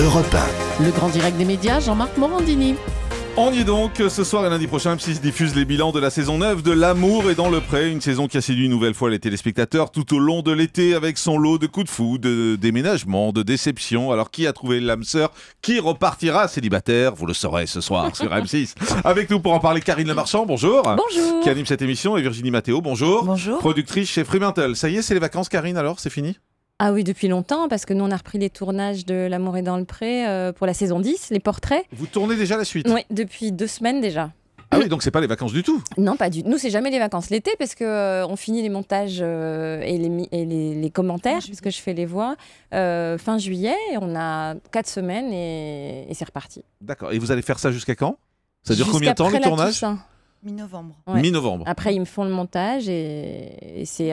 Europe Le grand direct des médias, Jean-Marc Morandini. On y est donc, ce soir et lundi prochain, M6 diffuse les bilans de la saison 9 de L'amour et dans le pré, une saison qui a séduit une nouvelle fois les téléspectateurs tout au long de l'été avec son lot de coups de fou, de déménagement, de déception. Alors qui a trouvé l'âme sœur Qui repartira célibataire Vous le saurez ce soir sur M6. Avec nous pour en parler, Karine Lemarchand, bonjour. Bonjour. Qui anime cette émission et Virginie Mathéo, bonjour. Bonjour. Productrice chez Fremantle. Ça y est, c'est les vacances Karine alors, c'est fini ah oui, depuis longtemps, parce que nous, on a repris les tournages de L'amour est dans le pré euh, pour la saison 10, les portraits. Vous tournez déjà la suite Oui, depuis deux semaines déjà. Ah oui, donc c'est pas les vacances du tout. Non, pas du tout. Nous, c'est jamais les vacances l'été parce que euh, on finit les montages euh, et, les, et les, que commentaires, puisque je fais les voix, fin juillet. On a quatre semaines et, c'est reparti. D'accord. Et vous allez faire ça jusqu'à quand Ça dure combien de temps le tournage Mi-novembre. Mi-novembre. Après, ils me font le montage et c'est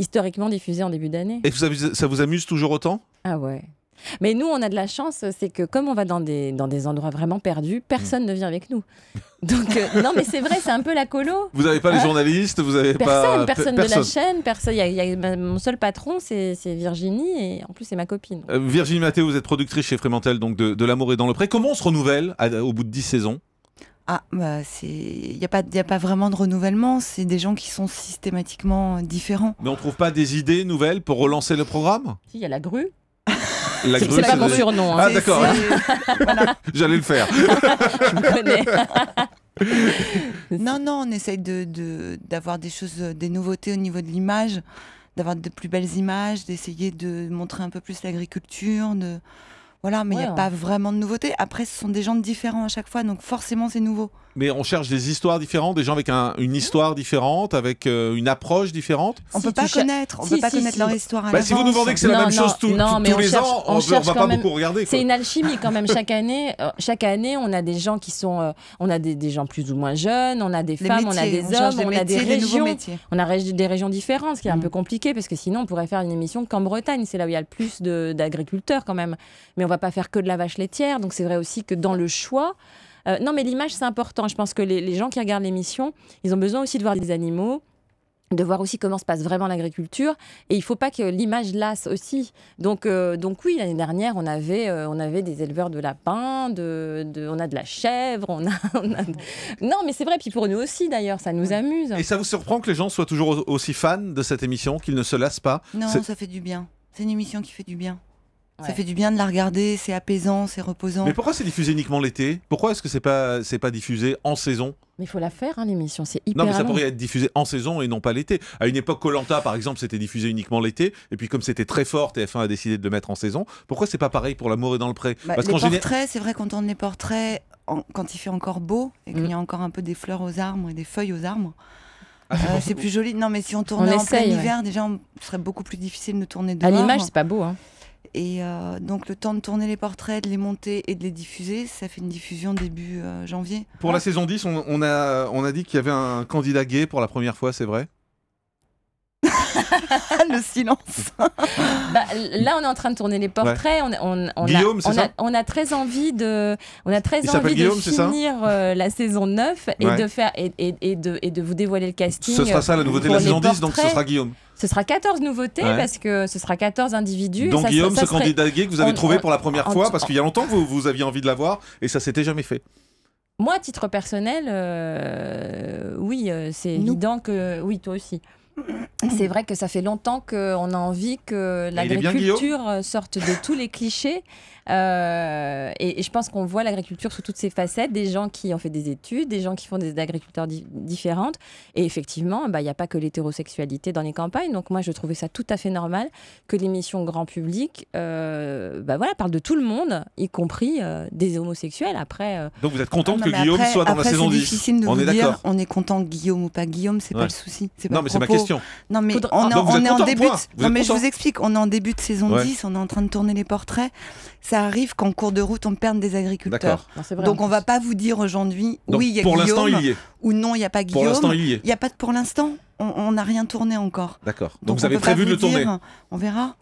historiquement diffusé en début d'année. Et ça vous amuse toujours autant Ah ouais. Mais nous, on a de la chance, c'est que comme on va dans des, dans des endroits vraiment perdus, personne ne vient avec nous. Donc, euh, non, mais c'est vrai, c'est un peu la colo. Vous n'avez pas les euh, journalistes, vous n'avez pas. Personne, de la chaîne, personne. y a, mon seul patron, c'est Virginie, et en plus, c'est ma copine. Euh, Virginie Mathéo, vous êtes productrice chez Frémentel, donc de, L'amour et dans le pré. Comment on se renouvelle au bout de dix saisons ah, bah, il n'y a, pas, a pas vraiment de renouvellement, c'est des gens qui sont systématiquement différents. Mais on ne trouve pas des idées nouvelles pour relancer le programme Si, il y a la grue. La grue, c'est pas mon surnom. Hein. Ah, d'accord. J'allais le faire. non, non, on essaye d'avoir de, d'avoir des choses, des nouveautés au niveau de l'image, d'avoir de plus belles images, d'essayer de montrer un peu plus l'agriculture, de voilà, mais il n'y a pas hein. vraiment de nouveauté. Après, ce sont des gens différents à chaque fois, donc forcément, c'est nouveau. Mais on cherche des histoires différentes, des gens avec une histoire différente, avec euh, une approche différente. On ne peut pas connaître, on peut pas connaître leur histoire. Bah, si vous nous vendez que c'est la même chose tout, tous les ans, on, ne va pas beaucoup regarder. C'est une alchimie quand même. chaque année, euh, chaque année, on a des gens qui sont, euh, on a des, gens plus ou moins jeunes, on a des femmes, on a des hommes, on a des régions, on a des régions différentes, ce qui est un mm. peu compliqué parce que sinon, on pourrait faire une émission qu'en Bretagne, c'est là où il y a le plus d'agriculteurs quand même. Mais va pas faire que de la vache laitière. Donc c'est vrai aussi que dans le choix, euh, non, mais l'image, c'est important. Je pense que les, gens qui regardent l'émission, ils ont besoin aussi de voir des animaux de voir aussi comment se passe vraiment l'agriculture et il faut pas que l'image lasse aussi donc euh, donc oui l'année dernière on avait euh, on avait des éleveurs de lapins de, on a de la chèvre on a, non mais c'est vrai puis pour nous aussi d'ailleurs ça nous amuse et ça vous surprend que les gens soient toujours aussi fans de cette émission qu'ils ne se lassent pas non ça fait du bien c'est une émission qui fait du bien ça fait du bien de la regarder, c'est apaisant, c'est reposant. Mais pourquoi c'est diffusé uniquement l'été Pourquoi est-ce que c'est pas c'est pas diffusé en saison Mais il faut la faire hein, l'émission, c'est hyper. Non, mais ça pourrait être diffusé en saison et non pas l'été. À une époque, Colanta par exemple, c'était diffusé uniquement l'été, et puis comme c'était très fort, TF1 a décidé de le mettre en saison. Pourquoi c'est pas pareil pour L'amour est dans le pré bah, Parce Les portraits, c'est vrai qu'on tourne les portraits quand il fait encore beau et qu'il mm. y a encore un peu des fleurs aux arbres et des feuilles aux arbres. Ah, c'est euh, plus joli. Non, mais si on tournait en plein hiver, déjà, ce serait beaucoup plus difficile de tourner dehors. À l'image, c'est pas beau. Hein. Et euh, donc le temps de tourner les portraits, de les monter et de les diffuser, ça fait une diffusion début euh, janvier. Pour la saison 10, on a dit qu'il y avait un candidat gay pour la première fois, c'est vrai le silence. Bah, là, on est en train de tourner les portraits. On, on, Guillaume, a, ça on, a, très envie de, on a très envie de finir euh, la saison 9 et, de faire, et, et, de, et de vous dévoiler le casting. Ce sera ça la euh, nouveauté de la saison 10, donc ce sera Guillaume. Ce sera 14 nouveautés parce que ce sera 14 individus. Donc Guillaume, ce candidat gay que vous avez trouvé pour la première fois, parce qu'il y a longtemps que vous, vous aviez envie de l'avoir et ça s'était jamais fait. Moi, à titre personnel, euh, oui, c'est évident que oui, toi aussi c'est vrai que ça fait longtemps qu'on a envie que l'agriculture euh, sorte de tous les clichés. Euh, et, je pense qu'on voit l'agriculture sous toutes ses facettes, des gens qui ont fait des études, des gens qui font des agriculteurs différentes. Et effectivement, bah, il n'y a pas que l'hétérosexualité dans les campagnes. Donc moi, je trouvais ça tout à fait normal que l'émission grand public euh, bah, voilà, parle de tout le monde, y compris des homosexuels. Après, Donc vous êtes contente ah, que Guillaume soit dans la saison 10 difficile on est d'accord. On est content Guillaume ou pas Guillaume, c'est pas le souci. Non, mais c'est ma question. Non, mais on, est en début. mais je vous explique, on est en début de saison 10, on est en train de tourner les portraits. Ça arrive qu'en cours de route, on perde des agriculteurs. Donc on va pas vous dire aujourd'hui, oui, il y a Pour ou non, il n'y a pas Guillaume. Pour l'instant, il y est. a pas de pour l'instant on n'a rien tourné encore. D'accord. Donc, vous avez prévu de le tourner On verra.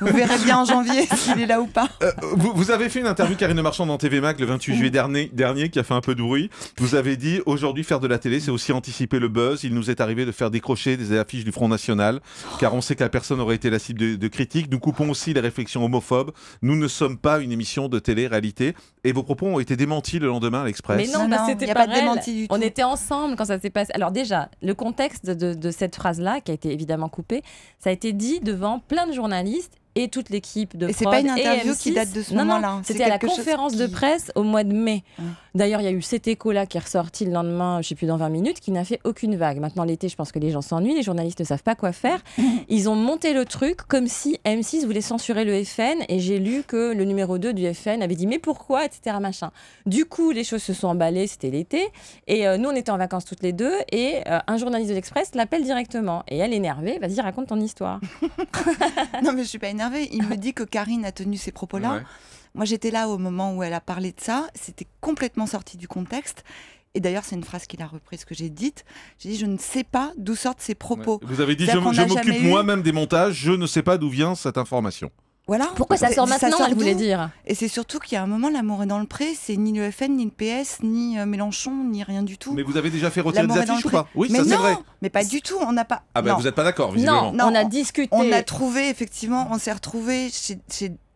Vous verrez bien en janvier s'il est là ou pas. Euh, vous, avez fait une interview Karine Marchand dans TV Mac le 28 juillet dernier, dernier qui a fait un peu de bruit. Vous avez dit aujourd'hui faire de la télé c'est aussi anticiper le buzz. Il nous est arrivé de faire décrocher des affiches du Front National car on sait que la personne aurait été la cible de, de critiques. Nous coupons aussi les réflexions homophobes. Nous ne sommes pas une émission de télé-réalité et vos propos ont été démentis le lendemain à l'Express. Mais non, c'était pas, démenti On était ensemble quand ça s'est passé. Alors déjà, le contexte de, de cette phrase-là, qui a été évidemment coupée, ça a été dit devant plein de journalistes et toute l'équipe de et Et c'est pas une interview qui date de ce moment-là. Hein. C'était à la conférence de presse au mois de mai. Ah. D'ailleurs, il y a eu cet écho-là qui est ressorti le lendemain, je sais plus, dans 20 minutes, qui n'a fait aucune vague. Maintenant, l'été, je pense que les gens s'ennuient, les journalistes ne savent pas quoi faire. Ils ont monté le truc comme si M6 voulait censurer le FN et j'ai lu que le numéro 2 du FN avait dit mais pourquoi, etc. Machin. Du coup, les choses se sont emballées, c'était l'été. Et euh, nous, on était en vacances toutes les deux et euh, un journaliste de l'Express l'appelle directement. Et elle, énervée, vas-y, raconte ton histoire. non, mais je suis pas énervée il me dit que Karine a tenu ces propos-là. Moi, j'étais là au moment où elle a parlé de ça. C'était complètement sorti du contexte. Et d'ailleurs, c'est une phrase qu'il a reprise que j'ai dite. J'ai dit, je ne sais pas d'où sortent ces propos. Vous avez dit, je, m'occupe moi-même des montages, je ne sais pas d'où vient cette information. Voilà. Pourquoi ça sort maintenant, ça elle voulait dire. Et c'est surtout qu'il y a un moment, l'amour est dans le pré, c'est ni le FN, ni le PS, ni euh, Mélenchon, ni rien du tout. Mais vous avez déjà fait retirer des affiches ou Oui, ça c'est vrai. Mais pas du tout, on n'a pas. Ah ben vous n'êtes pas d'accord, visiblement. Non, on a discuté. On a trouvé, effectivement, on s'est retrouvé chez,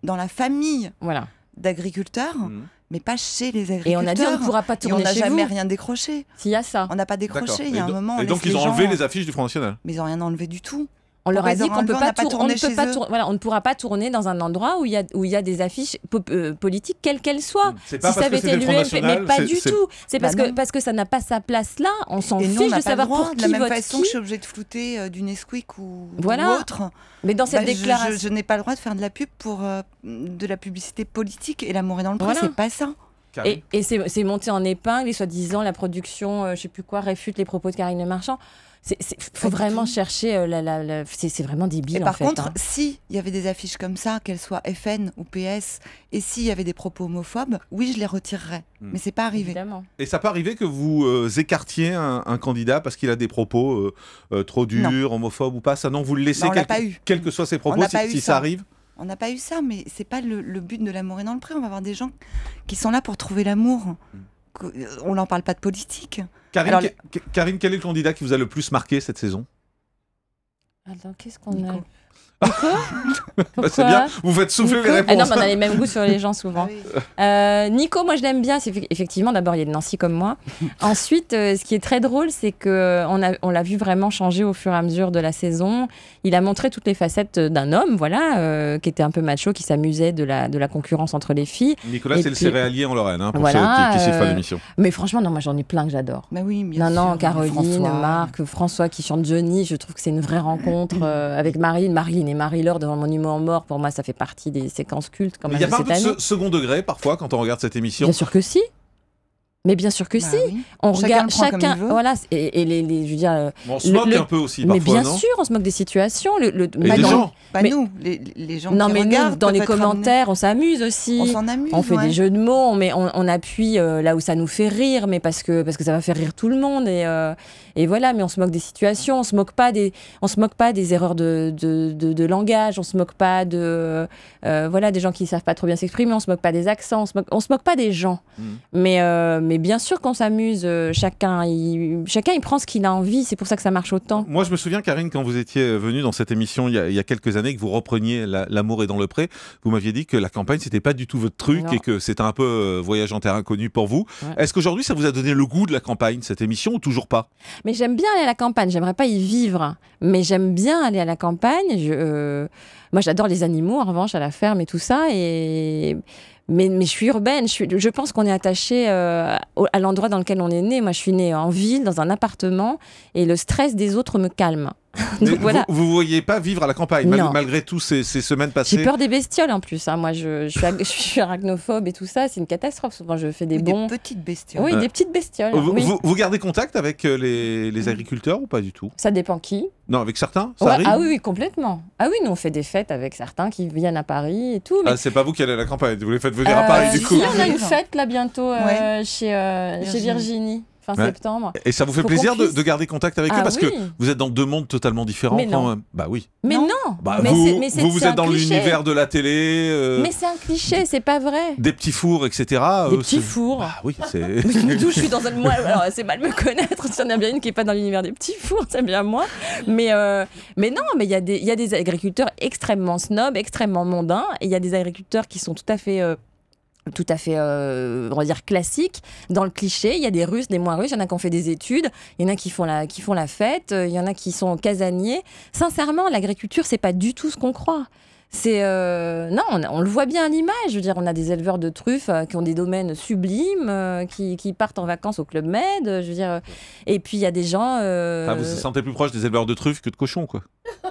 dans la famille voilà. d'agriculteurs. Mhm. mais pas chez les agriculteurs. Et on a dit on ne pourra pas tourner et on n'a jamais rien décroché. S'il y a ça. On n'a pas décroché, il y a un moment. Et donc ils ont enlevé les affiches du Front National. Mais ils n'ont rien enlevé du tout on leur a dit qu'on peut pas, ne peut pas tourner, voilà, on ne pourra pas tourner dans un endroit où il y a où il y a des affiches euh, politiques quelles qu'elles soient. Si ça avait été l'UMP, mais pas du tout. C'est parce bah que parce que ça n'a pas sa place là. On s'en fiche de savoir pour De la même façon que je suis obligée de flouter euh, du Nesquik ou, autre. Mais dans cette bah, déclaration, je, n'ai pas le droit de faire de la pub pour euh, de la publicité politique et la est dans le prix. C'est pas ça. Et, c'est monté en épingle, et soi-disant la production, je sais plus quoi, réfute les propos de Karine Marchand. Il faut vraiment chercher. Euh, c'est vraiment débile. par en fait, contre, s'il hein. si il y avait des affiches comme ça, qu'elles soient FN ou PS, et s'il y avait des propos homophobes, oui, je les retirerais. Hmm. Mais c'est pas arrivé. Évidemment. Et ça pas arrivé que vous euh, écartiez un, candidat parce qu'il a des propos euh, trop durs, homophobes ou pas. Ça, non, vous le laissez, bah, quels que soient ses propos, si, si ça arrive. On n'a pas eu ça, mais c'est pas le, but de l'amour et dans le pré. On va avoir des gens qui sont là pour trouver l'amour. Hmm on n'en parle pas de politique. Karine, quel est le candidat qui vous a le plus marqué cette saison Alors, qu'est-ce qu'on a bah, c'est bien, vous faites souffler les réponses. Ah on a les mêmes goûts sur les gens souvent. Ah euh, Nico, moi je l'aime bien, c'est effectivement d'abord il est de Nancy comme moi. Ensuite, euh, ce qui est très drôle, c'est que euh, on l'a on vu vraiment changer au fur et à mesure de la saison. Il a montré toutes les facettes d'un homme, voilà, qui était un peu macho, qui s'amusait de la, de la concurrence entre les filles. Nicolas, c'est le céréalier en Lorraine, hein, pour ceux qui, l'émission. Mais franchement, non, moi j'en ai plein que j'adore. Mais bah non, non, Caroline, Marc, François qui chante Johnny, je trouve que c'est une vraie rencontre avec Marine, Marine Marie-Laure devant le monument aux morts, pour moi, ça fait partie des séquences cultes quand même. Il y a un second degré parfois quand on regarde cette émission Bien sûr que si. Mais bien sûr que bah si. On regarde chacun. voilà. Et, les, je veux dire. Euh, on se moque un peu aussi. Parfois, mais bien sûr, on se moque des situations. Le, le pas les gens. Pas nous. Les, gens. Non, mais regardent, nous, dans les commentaires, on s'amuse aussi. On s'en amuse. On fait des jeux de mots. mais on, appuie euh, là où ça nous fait rire, mais parce que parce que ça va faire rire tout le monde. Et, euh, et voilà. Mais on se moque des situations. On se moque pas des. On se moque pas des erreurs de, de, langage. On se moque pas de. voilà, des gens qui savent pas trop bien s'exprimer. On se moque pas des accents. On se moque, on se moque pas des gens. Hmm. Mais mais bien sûr qu'on s'amuse, euh, chacun, chacun il prend ce qu'il a envie, c'est pour ça que ça marche autant. Moi je me souviens Karine, quand vous étiez euh, venue dans cette émission il y a, quelques années, que vous repreniez L'amour est dans le pré, vous m'aviez dit que la campagne c'était pas du tout votre truc et que c'était un peu euh, voyage en terre inconnue pour vous. Est-ce qu'aujourd'hui ça vous a donné le goût de la campagne, cette émission, ou toujours pas Mais j'aime bien aller à la campagne, j'aimerais pas y vivre, mais j'aime bien aller à la campagne. Je, Moi j'adore les animaux en revanche à la ferme et tout ça. Et mais, je suis urbaine. Je, pense qu'on est attaché euh, à l'endroit dans lequel on est né. Moi, je suis née en ville, dans un appartement, et le stress des autres me calme. Donc, voilà. Vous voyez pas vivre à la campagne, malgré tous ces, semaines passées J'ai peur des bestioles en plus. Hein. Moi, je, je, suis arachnophobe et tout ça. C'est une catastrophe. Souvent, je fais des bons. Des petites bestioles. Oui, euh. des petites bestioles. Vous, gardez contact avec euh, les, agriculteurs ou pas du tout Ça dépend qui. Non, avec certains ça arrive. Ah oui, complètement. Ah oui, nous, on fait des fêtes avec certains qui viennent à Paris et tout. Ah, c'est pas vous qui allez à la campagne, vous les faites venir à euh, Paris du coup. on a une fête là bientôt chez Virginie septembre. Et ça vous fait plaisir de, garder contact avec eux ah parce que vous êtes dans deux mondes totalement différents. Mais non. Hein. bah oui. Mais non. Bah vous, vous, êtes dans l'univers de la télé. Euh, mais c'est un cliché, c'est pas vrai. Des petits fours, etc. Des euh, petits fours. Bah oui, c'est. D'où je suis dans un. Moi, alors c'est mal me connaître. il y en a bien une qui est pas dans l'univers des petits fours, c'est bien moi. Mais euh, mais non, mais il y a des il a des agriculteurs extrêmement snobs, extrêmement mondains. Il y a des agriculteurs qui sont tout à fait tout à fait, euh, on va dire, classique. Dans le cliché, il y a des Russes, des moins Russes, il y en a qui ont fait des études, il y en a qui font la, qui font la fête, euh, il y en a qui sont casaniers. Sincèrement, l'agriculture, c'est pas du tout ce qu'on croit. C'est euh, non, on, le voit bien à l'image. Je veux dire, on a des éleveurs de truffes qui ont des domaines sublimes, qui, partent en vacances au club Med. je veux dire, et puis il y a des gens. vous vous sentez plus proche des éleveurs de truffes que de cochons, quoi.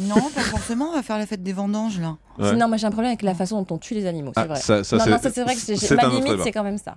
Non, pas forcément, on va faire la fête des vendanges là. Non, moi j'ai un problème avec la façon dont on tue les animaux, c'est ah, vrai. ça- c'est- vrai que j'ai- ma limite, c'est quand même ça.